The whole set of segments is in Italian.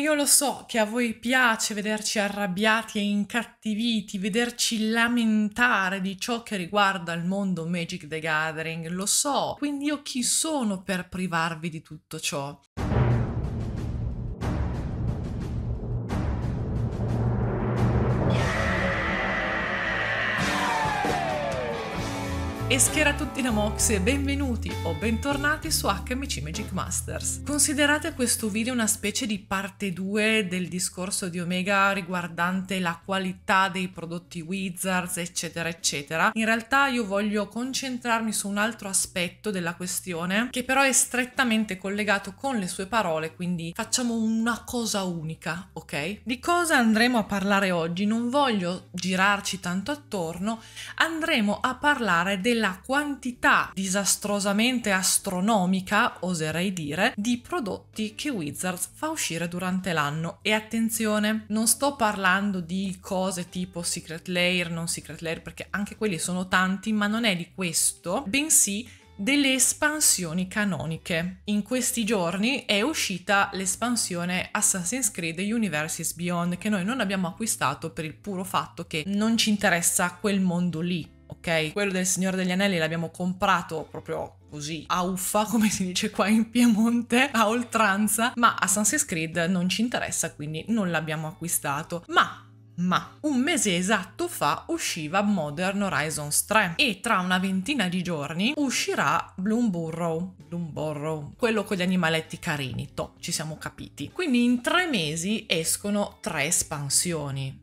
io lo so che a voi piace vederci arrabbiati e incattiviti, vederci lamentare di ciò che riguarda il mondo Magic the Gathering, lo so, quindi io chi sono per privarvi di tutto ciò? E schiera tutti da Mox e benvenuti o bentornati su HMC Magic Masters. Considerate questo video una specie di parte 2 del discorso di Omega riguardante la qualità dei prodotti Wizards, eccetera, eccetera. In realtà io voglio concentrarmi su un altro aspetto della questione che però è strettamente collegato con le sue parole, quindi facciamo una cosa unica, ok? Di cosa andremo a parlare oggi? Non voglio girarci tanto attorno, andremo a parlare della della quantità disastrosamente astronomica, oserei dire, di prodotti che Wizards fa uscire durante l'anno. E attenzione, non sto parlando di cose tipo Secret Lair, non Secret Lair, perché anche quelli sono tanti, ma non è di questo, bensì delle espansioni canoniche. In questi giorni è uscita l'espansione Assassin's Creed Universes Beyond che noi non abbiamo acquistato per il puro fatto che non ci interessa quel mondo lì ok? Quello del Signore degli Anelli l'abbiamo comprato proprio così a uffa, come si dice qua in Piemonte, a oltranza, ma Assassin's Creed non ci interessa, quindi non l'abbiamo acquistato. Ma ma un mese esatto fa usciva Modern Horizons 3 e tra una ventina di giorni uscirà Bloomborrow. Bloomborrow, quello con gli animaletti carini, to, ci siamo capiti. Quindi in tre mesi escono tre espansioni,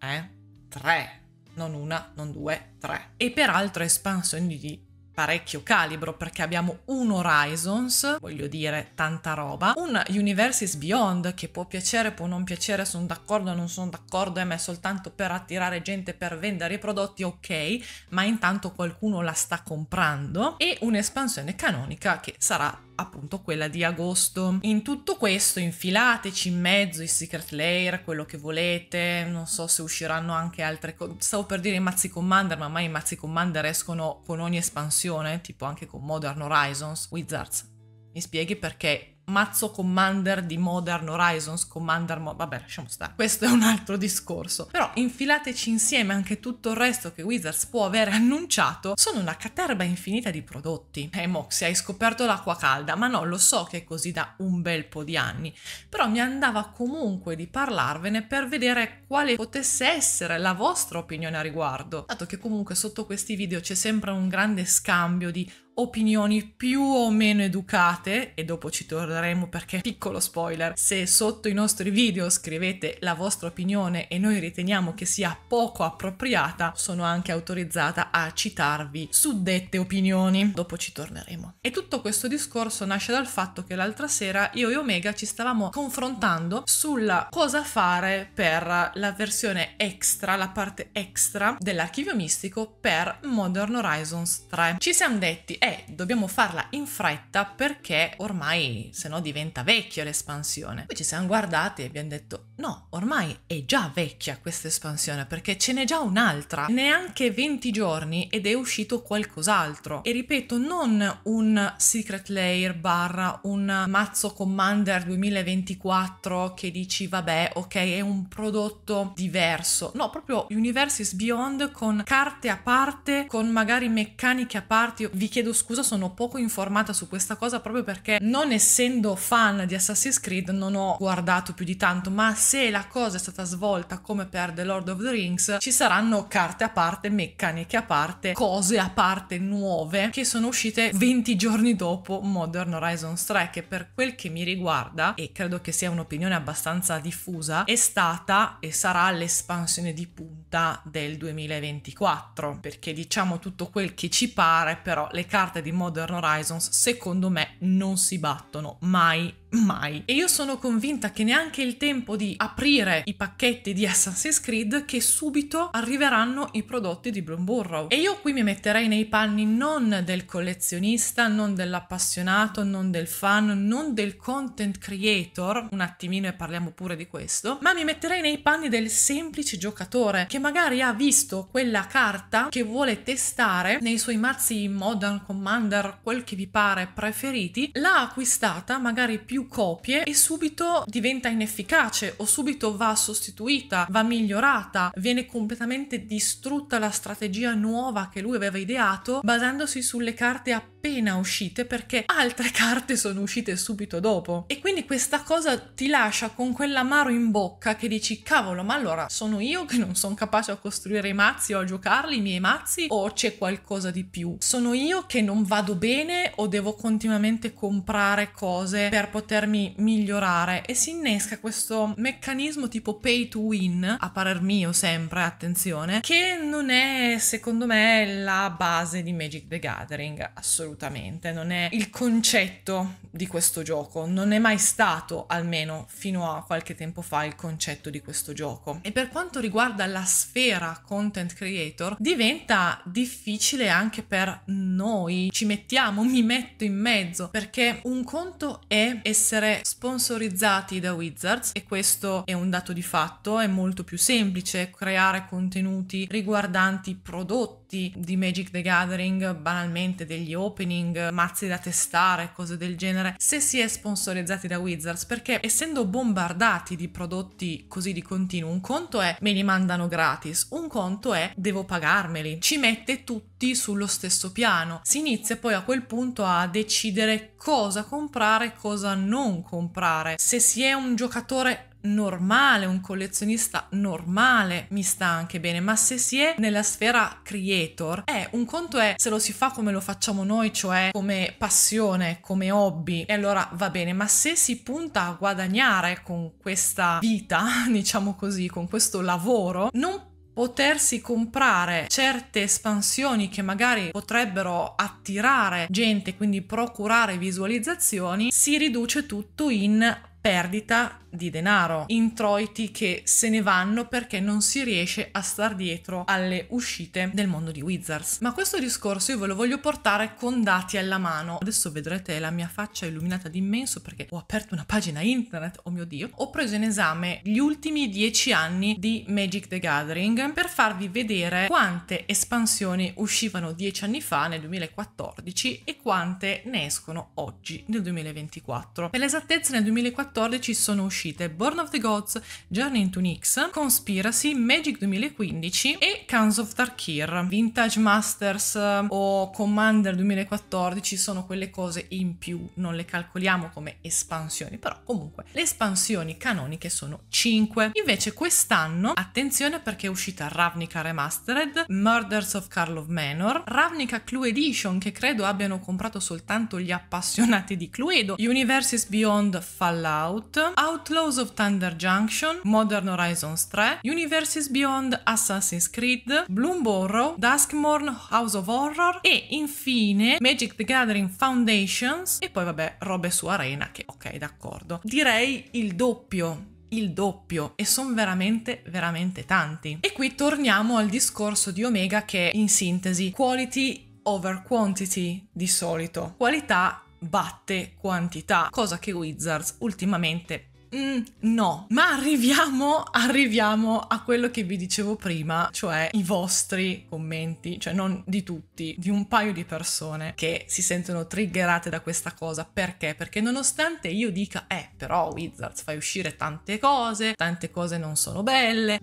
eh? Tre non una, non due, tre. E peraltro espansioni di parecchio calibro perché abbiamo un Horizons, voglio dire tanta roba, un Universes Beyond che può piacere, può non piacere, sono d'accordo, non sono d'accordo, eh, è soltanto per attirare gente per vendere i prodotti, ok, ma intanto qualcuno la sta comprando e un'espansione canonica che sarà appunto quella di agosto. In tutto questo infilateci in mezzo i secret layer, quello che volete, non so se usciranno anche altre cose, stavo per dire i mazzi commander, ma mai i mazzi commander escono con ogni espansione, tipo anche con Modern Horizons, Wizards. Mi spieghi perché mazzo commander di Modern Horizons, commander, Mo- vabbè lasciamo stare, questo è un altro discorso, però infilateci insieme anche tutto il resto che Wizards può aver annunciato, sono una caterba infinita di prodotti. E eh, Moxie, hai scoperto l'acqua calda, ma no, lo so che è così da un bel po' di anni, però mi andava comunque di parlarvene per vedere quale potesse essere la vostra opinione a riguardo, dato che comunque sotto questi video c'è sempre un grande scambio di opinioni più o meno educate e dopo ci torneremo perché piccolo spoiler se sotto i nostri video scrivete la vostra opinione e noi riteniamo che sia poco appropriata sono anche autorizzata a citarvi suddette opinioni dopo ci torneremo e tutto questo discorso nasce dal fatto che l'altra sera io e Omega ci stavamo confrontando sulla cosa fare per la versione extra la parte extra dell'archivio mistico per Modern Horizons 3 ci siamo detti e dobbiamo farla in fretta perché ormai se no diventa vecchia l'espansione. Poi ci siamo guardati e abbiamo detto no, ormai è già vecchia questa espansione perché ce n'è già un'altra, neanche 20 giorni ed è uscito qualcos'altro. E ripeto, non un secret layer barra un mazzo commander 2024 che dici vabbè ok è un prodotto diverso, no proprio Universes Beyond con carte a parte, con magari meccaniche a parte. vi chiedo scusa, sono poco informata su questa cosa proprio perché non essendo fan di Assassin's Creed non ho guardato più di tanto, ma se la cosa è stata svolta come per The Lord of the Rings, ci saranno carte a parte, meccaniche a parte, cose a parte nuove che sono uscite 20 giorni dopo Modern Horizons 3 che per quel che mi riguarda e credo che sia un'opinione abbastanza diffusa, è stata e sarà l'espansione di punta del 2024, perché diciamo tutto quel che ci pare, però le carte carte di Modern Horizons secondo me non si battono mai mai. E io sono convinta che neanche il tempo di aprire i pacchetti di Assassin's Creed che subito arriveranno i prodotti di Bloomborough. E io qui mi metterei nei panni non del collezionista, non dell'appassionato, non del fan, non del content creator, un attimino e parliamo pure di questo, ma mi metterei nei panni del semplice giocatore che magari ha visto quella carta che vuole testare nei suoi mazzi Modern Commander, quel che vi pare preferiti, l'ha acquistata magari più copie e subito diventa inefficace o subito va sostituita, va migliorata, viene completamente distrutta la strategia nuova che lui aveva ideato basandosi sulle carte appena appena uscite perché altre carte sono uscite subito dopo. E quindi questa cosa ti lascia con quell'amaro in bocca che dici cavolo, ma allora sono io che non sono capace a costruire i mazzi o a giocarli, i miei mazzi, o c'è qualcosa di più? Sono io che non vado bene o devo continuamente comprare cose per potermi migliorare? E si innesca questo meccanismo tipo pay to win, a parer mio sempre, attenzione, che non è secondo me la base di Magic the Gathering assolutamente assolutamente, non è il concetto di questo gioco, non è mai stato almeno fino a qualche tempo fa il concetto di questo gioco. E per quanto riguarda la sfera content creator, diventa difficile anche per noi, ci mettiamo, mi metto in mezzo, perché un conto è essere sponsorizzati da Wizards e questo è un dato di fatto, è molto più semplice creare contenuti riguardanti prodotti di Magic the Gathering, banalmente degli open opening, mazzi da testare, cose del genere, se si è sponsorizzati da Wizards, perché essendo bombardati di prodotti così di continuo, un conto è me li mandano gratis, un conto è devo pagarmeli, ci mette tutti sullo stesso piano. Si inizia poi a quel punto a decidere cosa comprare e cosa non comprare. Se si è un giocatore normale, un collezionista normale mi sta anche bene, ma se si è nella sfera creator, eh, un conto è se lo si fa come lo facciamo noi, cioè come passione, come hobby, e allora va bene, ma se si punta a guadagnare con questa vita, diciamo così, con questo lavoro, non potersi comprare certe espansioni che magari potrebbero attirare gente, quindi procurare visualizzazioni, si riduce tutto in perdita di denaro, introiti che se ne vanno perché non si riesce a star dietro alle uscite del mondo di Wizards. Ma questo discorso io ve lo voglio portare con dati alla mano. Adesso vedrete la mia faccia illuminata di immenso perché ho aperto una pagina internet, oh mio dio. Ho preso in esame gli ultimi dieci anni di Magic the Gathering per farvi vedere quante espansioni uscivano dieci anni fa nel 2014 e quante ne escono oggi nel 2024. Per l'esattezza nel 2014 sono uscite uscite Born of the Gods, Journey into Nix, Conspiracy, Magic 2015 e Cans of Tarkir. Vintage Masters um, o Commander 2014 sono quelle cose in più, non le calcoliamo come espansioni, però comunque le espansioni canoniche sono 5. Invece quest'anno, attenzione perché è uscita Ravnica Remastered, Murders of of Manor, Ravnica Clue Edition che credo abbiano comprato soltanto gli appassionati di Cluedo, Universes Beyond Fallout, Out Close of Thunder Junction, Modern Horizons 3, Universes Beyond Assassin's Creed, Bloomborrow, Duskmorn House of Horror e infine Magic the Gathering Foundations e poi vabbè robe su Arena che ok d'accordo. Direi il doppio il doppio e sono veramente veramente tanti. E qui torniamo al discorso di Omega che in sintesi quality over quantity di solito, qualità batte quantità, cosa che Wizards ultimamente Mm, no, ma arriviamo, arriviamo a quello che vi dicevo prima, cioè i vostri commenti, cioè non di tutti, di un paio di persone che si sentono triggerate da questa cosa. Perché? Perché nonostante io dica, eh, però Wizards fai uscire tante cose, tante cose non sono belle,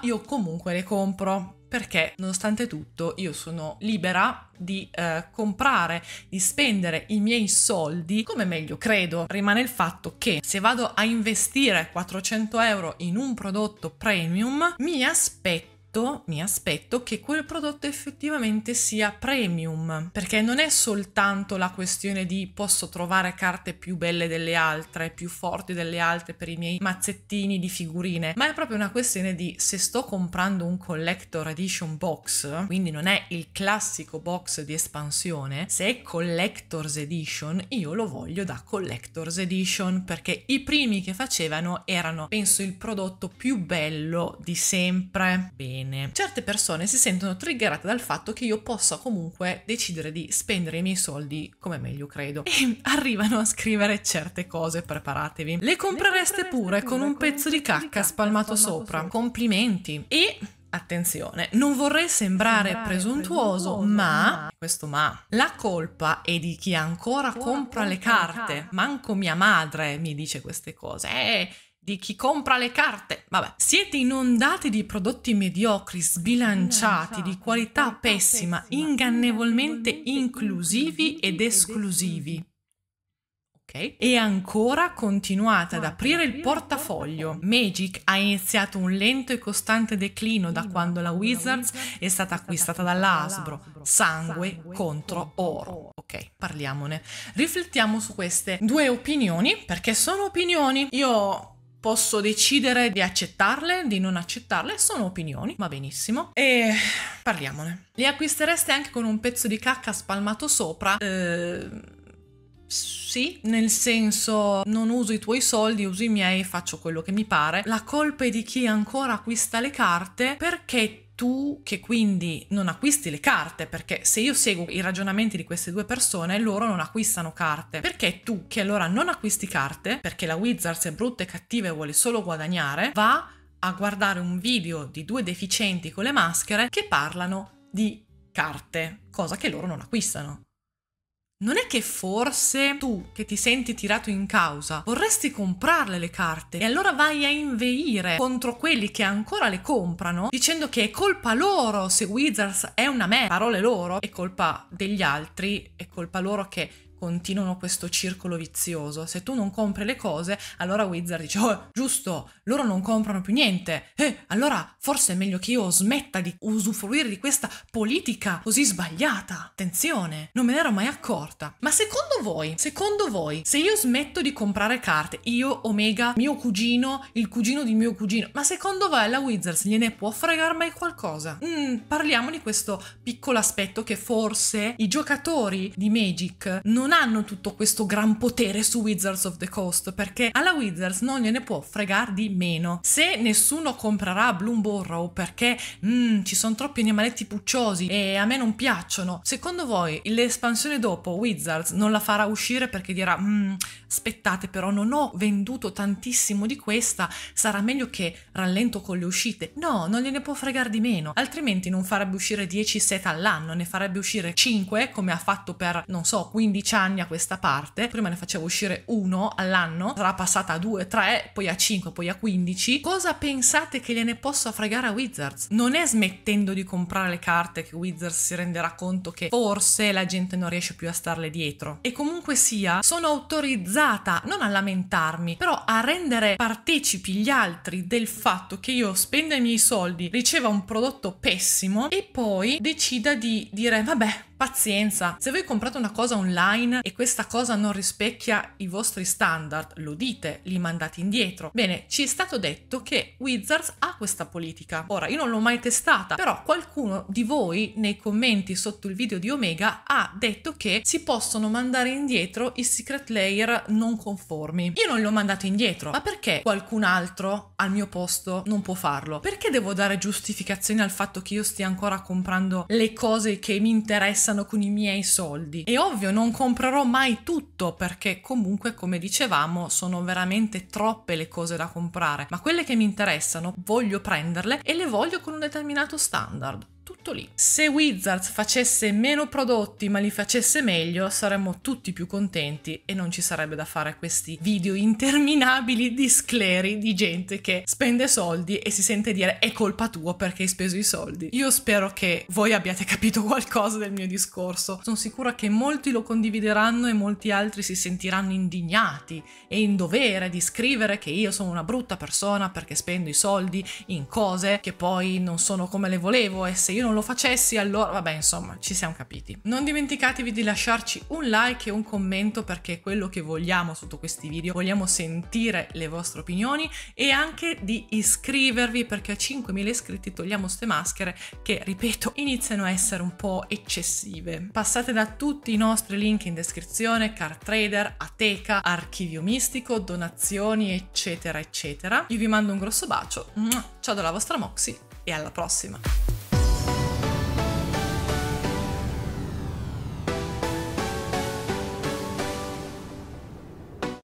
io comunque le compro perché nonostante tutto io sono libera di eh, comprare, di spendere i miei soldi come meglio credo. Rimane il fatto che se vado a investire 400 euro in un prodotto premium mi aspetto aspetto, mi aspetto che quel prodotto effettivamente sia premium, perché non è soltanto la questione di posso trovare carte più belle delle altre, più forti delle altre per i miei mazzettini di figurine, ma è proprio una questione di se sto comprando un collector edition box, quindi non è il classico box di espansione, se è collector's edition io lo voglio da collector's edition perché i primi che facevano erano penso il prodotto più bello di sempre. Bene bene. Certe persone si sentono triggerate dal fatto che io possa comunque decidere di spendere i miei soldi come meglio credo e arrivano a scrivere certe cose, preparatevi. Le comprereste, pure, con un pezzo di cacca, spalmato, sopra. Complimenti. E attenzione, non vorrei sembrare, sembrare presuntuoso, presuntuoso ma, ma, questo ma, la colpa è di chi ancora compra le carte. Manco mia madre mi dice queste cose. Eh, di chi compra le carte. Vabbè, siete inondati di prodotti mediocri, sbilanciati, di qualità pessima, ingannevolmente inclusivi ed esclusivi. Okay. E ancora continuate ad aprire il portafoglio. Magic ha iniziato un lento e costante declino da quando la Wizards è stata acquistata dall'Asbro. Sangue contro oro. Ok, parliamone. Riflettiamo su queste due opinioni, perché sono opinioni. Io posso decidere di accettarle, di non accettarle, sono opinioni, va benissimo. E parliamone. Le acquistereste anche con un pezzo di cacca spalmato sopra? Eh... Sì, nel senso non uso i tuoi soldi, uso i miei, faccio quello che mi pare. La colpa è di chi ancora acquista le carte perché tu che quindi non acquisti le carte, perché se io seguo i ragionamenti di queste due persone, loro non acquistano carte. Perché tu che allora non acquisti carte, perché la Wizards è brutta e cattiva e vuole solo guadagnare, va a guardare un video di due deficienti con le maschere che parlano di carte, cosa che loro non acquistano. Non è che forse tu, che ti senti tirato in causa, vorresti comprarle le carte e allora vai a inveire contro quelli che ancora le comprano dicendo che è colpa loro se Wizards è una me, parole loro, è colpa degli altri, è colpa loro che continuano questo circolo vizioso. Se tu non compri le cose, allora Wizard dice, oh, giusto, loro non comprano più niente. Eh, allora forse è meglio che io smetta di usufruire di questa politica così sbagliata. Attenzione, non me ne ero mai accorta. Ma secondo voi, secondo voi, se io smetto di comprare carte, io, Omega, mio cugino, il cugino di mio cugino, ma secondo voi alla Wizards gliene può fregar mai qualcosa? Mm, parliamo di questo piccolo aspetto che forse i giocatori di Magic non hanno tutto questo gran potere su Wizards of the Coast perché alla Wizards non gliene può fregare di meno. Se nessuno comprerà Bloomborough perché mm, ci sono troppi animaletti pucciosi e a me non piacciono, secondo voi l'espansione dopo Wizards non la farà uscire perché dirà mm, aspettate però non ho venduto tantissimo di questa, sarà meglio che rallento con le uscite? No, non gliene può fregare di meno, altrimenti non farebbe uscire 10 set all'anno, ne farebbe uscire 5 come ha fatto per non so 15 10 anni a questa parte, prima ne facevo uscire uno all'anno, sarà passata a 2, 3, poi a 5, poi a 15. Cosa pensate che gliene possa fregare a Wizards? Non è smettendo di comprare le carte che Wizards si renderà conto che forse la gente non riesce più a starle dietro. E comunque sia, sono autorizzata non a lamentarmi, però a rendere partecipi gli altri del fatto che io spenda i miei soldi, riceva un prodotto pessimo e poi decida di dire vabbè pazienza, se voi comprate una cosa online e questa cosa non rispecchia i vostri standard, lo dite, li mandate indietro. Bene, ci è stato detto che Wizards ha questa politica. Ora, io non l'ho mai testata, però qualcuno di voi nei commenti sotto il video di Omega ha detto che si possono mandare indietro i secret layer non conformi. Io non li ho mandati indietro, ma perché qualcun altro al mio posto non può farlo? Perché devo dare giustificazioni al fatto che io stia ancora comprando le cose che mi interessano interessano con i miei soldi. E ovvio, non comprerò mai tutto perché comunque, come dicevamo, sono veramente troppe le cose da comprare, ma quelle che mi interessano voglio prenderle e le voglio con un determinato standard tutto lì. Se Wizards facesse meno prodotti ma li facesse meglio saremmo tutti più contenti e non ci sarebbe da fare questi video interminabili di scleri di gente che spende soldi e si sente dire è colpa tua perché hai speso i soldi. Io spero che voi abbiate capito qualcosa del mio discorso. Sono sicura che molti lo condivideranno e molti altri si sentiranno indignati e in dovere di scrivere che io sono una brutta persona perché spendo i soldi in cose che poi non sono come le volevo e se io non non lo facessi allora... Vabbè, insomma, ci siamo capiti. Non dimenticatevi di lasciarci un like e un commento perché è quello che vogliamo sotto questi video. Vogliamo sentire le vostre opinioni e anche di iscrivervi perché a 5.000 iscritti togliamo queste maschere che, ripeto, iniziano a essere un po' eccessive. Passate da tutti i nostri link in descrizione, Car Trader, Ateca, Archivio Mistico, donazioni, eccetera, eccetera. Io vi mando un grosso bacio, ciao dalla vostra Moxie e alla prossima!